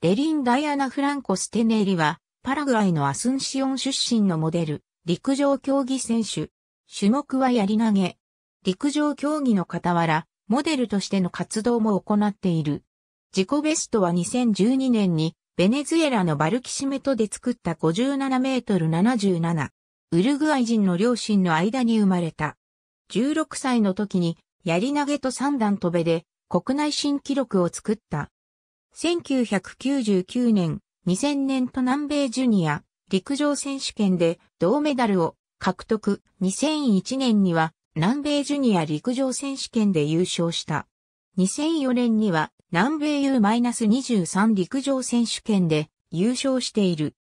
デリン・ダイアナ・フランコ・ステネーリは、パラグアイのアスンシオン出身のモデル、陸上競技選手。種目はやり投げ。陸上競技の傍ら、モデルとしての活動も行っている。自己ベストは2012年に、ベネズエラのバルキシメトで作った57メートル77。ウルグアイ人の両親の間に生まれた。16歳の時に、やり投げと三段跳べで、国内新記録を作った。1999年、2000年と南米ジュニア陸上選手権で銅メダルを獲得。2001年には南米ジュニア陸上選手権で優勝した。2004年には南米 U-23 陸上選手権で優勝している。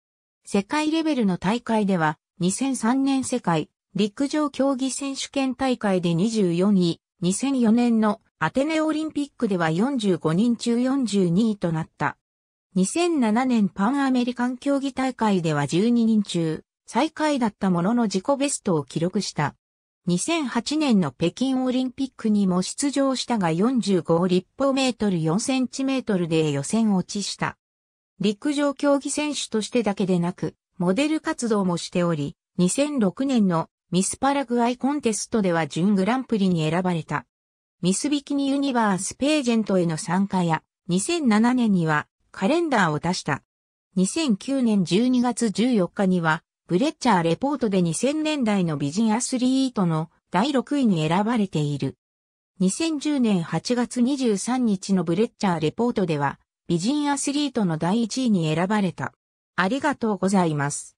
世界レベルの大会では2003年世界陸上競技選手権大会で24位、2004年のアテネオリンピックでは45人中42位となった。2007年パンアメリカン競技大会では12人中最下位だったものの自己ベストを記録した。2008年の北京オリンピックにも出場したが45立方メートル4センチメートルで予選落ちした。陸上競技選手としてだけでなく、モデル活動もしており、2006年のミスパラグアイコンテストでは準グランプリに選ばれた。ミスビキニユニバースページェントへの参加や、2007年にはカレンダーを出した。2009年12月14日には、ブレッチャーレポートで2000年代の美人アスリートの第6位に選ばれている。2010年8月23日のブレッチャーレポートでは、美人アスリートの第1位に選ばれた。ありがとうございます。